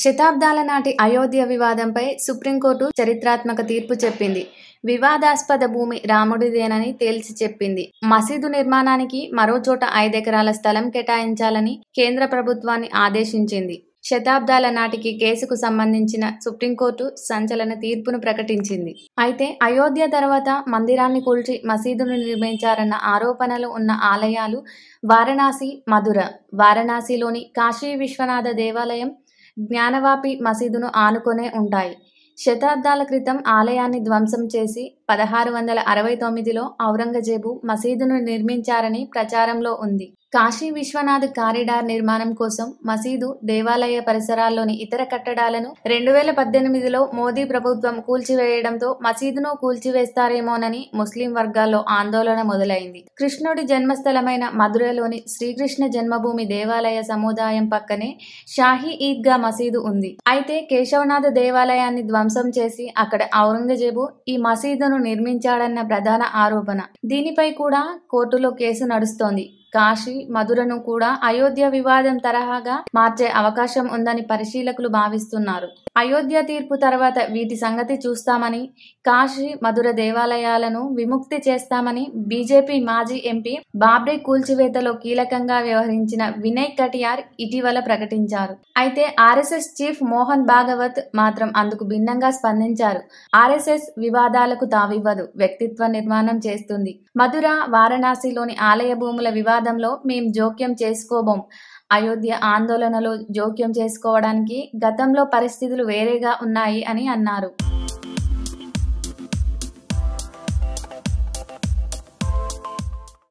శతాబ్దాల నాటి అయోధ్య వివాదంపై సుప్రీంకోర్టు చరిత్రాత్మక తీర్పు చెప్పింది వివాదాస్పద భూమి రాముడిదేనని తేల్చి చెప్పింది మసీదు నిర్మాణానికి మరోచోట ఐదెకరాల స్థలం కేటాయించాలని కేంద్ర ప్రభుత్వాన్ని ఆదేశించింది శతాబ్దాల నాటికి కేసుకు సంబంధించిన సుప్రీంకోర్టు సంచలన తీర్పును ప్రకటించింది అయితే అయోధ్య తర్వాత మందిరాన్ని కూల్చి మసీదును నిర్మించారన్న ఆరోపణలు ఉన్న ఆలయాలు వారణాసి మధుర వారణాసిలోని కాశీ విశ్వనాథ దేవాలయం జ్ఞానవాపి మసీదును ఆనుకొనే ఉంటాయి శతాబ్దాల క్రితం ఆలయాన్ని ధ్వంసం చేసి పదహారు వందల అరవై తొమ్మిదిలో ఔరంగజేబు మసీదును నిర్మించారని ప్రచారంలో ఉంది కాశీ విశ్వనాథ్ కారిడార్ నిర్మాణం కోసం మసీదు దేవాలయ పరిసరాల్లోని ఇతర కట్టడాలను రెండు వేల పద్దెనిమిదిలో మోదీ ప్రభుత్వం కూల్చివేయడంతో మసీదును కూల్చివేస్తారేమోనని ముస్లిం వర్గాల్లో ఆందోళన మొదలైంది కృష్ణుడి జన్మస్థలమైన మధురలోని శ్రీకృష్ణ జన్మభూమి దేవాలయ సముదాయం పక్కనే షాహీ ఈద్గా మసీదు ఉంది అయితే కేశవనాథ దేవాలయాన్ని ధ్వంసం చేసి అక్కడ ఔరంగజేబు ఈ మసీదును నిర్మించాడన్న ప్రధాన ఆరోపణ దీనిపై కూడా కోర్టులో కేసు నడుస్తోంది కాశీ మధురను కూడా అయోధ్య వివాదం తరహాగా మార్చే అవకాశం ఉందని పరిశీలకులు భావిస్తున్నారు అయోధ్య తీర్పు తర్వాత వీటి సంగతి చూస్తామని కాశీ మధుర దేవాలయాలను విముక్తి చేస్తామని బీజేపీ మాజీ ఎంపీ బాబ్రీ కూల్చివేతలో కీలకంగా వ్యవహరించిన వినయ్ కటియార్ ఇటీవల ప్రకటించారు అయితే ఆర్ఎస్ఎస్ చీఫ్ మోహన్ భాగవత్ మాత్రం అందుకు భిన్నంగా స్పందించారు ఆర్ఎస్ఎస్ వివాదాలకు తావివ్వదు వ్యక్తిత్వ నిర్మాణం చేస్తుంది మధుర వారణాసిలోని ఆలయ భూముల వివాద వివాదంలో మేం జోక్యం చేసుకోబోం అయోధ్య ఆందోళనలో జోక్యం చేసుకోవడానికి గతంలో పరిస్థితులు వేరేగా ఉన్నాయి అని అన్నారు